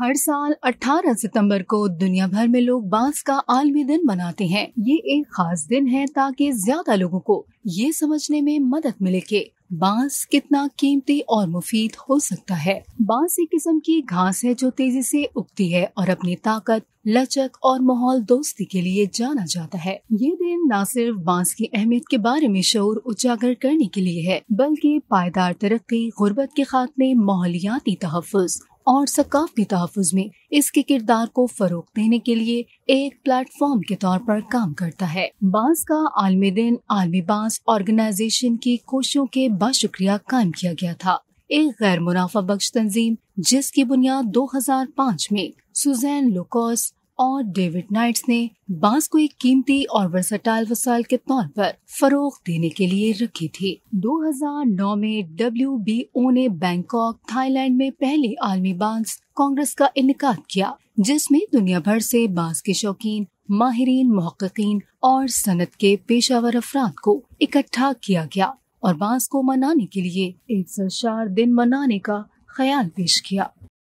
हर साल 18 सितंबर को दुनिया भर में लोग बांस का आलमी दिन मनाते हैं ये एक खास दिन है ताकि ज्यादा लोगों को ये समझने में मदद मिले कि बांस कितना कीमती और मुफीद हो सकता है बांस एक किस्म की घास है जो तेजी से उगती है और अपनी ताकत लचक और माहौल दोस्ती के लिए जाना जाता है ये दिन न सिर्फ बांस की अहमियत के बारे में शोर उजागर करने के लिए है बल्कि पायदार तरक्की गुर्बत के खात्मे माहौलियाती तहफ़ और सकाफती तहफ़ में इसके किरदार को फरोग देने के लिए एक प्लेटफॉर्म के तौर पर काम करता है बांस का आलमी दिन आलमी बांस ऑर्गेनाइजेशन की कोशिशों के बाशुक्रिया कायम किया गया था एक गैर मुनाफा बख्श तंजीम जिसकी बुनियाद 2005 में सुजैन लुकोस और डेविड नाइट्स ने बांस को एक कीमती और वर्सटाइल वसाइल के तौर पर फरोग देने के लिए रखी थी 2009 में डब्ल्यू बी ओ ने बैंकॉक थाईलैंड में पहली आलमी बांस कांग्रेस का इनका किया जिसमें दुनिया भर से बांस के शौकीन माहरीन महक्कीन और सनत के पेशावर अफराद को इकट्ठा किया गया और बांस को मनाने के लिए एक सौ चार दिन मनाने का ख्याल पेश किया